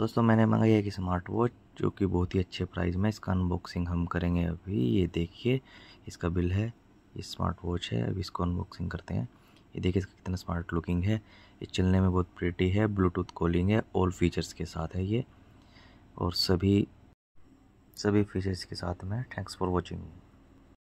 दोस्तों मैंने मंगाई एक स्मार्ट वॉच जो कि बहुत ही अच्छे प्राइस में इसका अनबॉक्सिंग हम करेंगे अभी ये देखिए इसका बिल है ये स्मार्ट वॉच है अभी इसको अनबॉक्सिंग करते हैं ये देखिए इसका कितना स्मार्ट लुकिंग है ये चलने में बहुत प्रिटी है ब्लूटूथ कॉलिंग है ऑल फीचर्स के साथ है ये और सभी सभी फीचर्स के साथ में थैंक्स फॉर वॉचिंग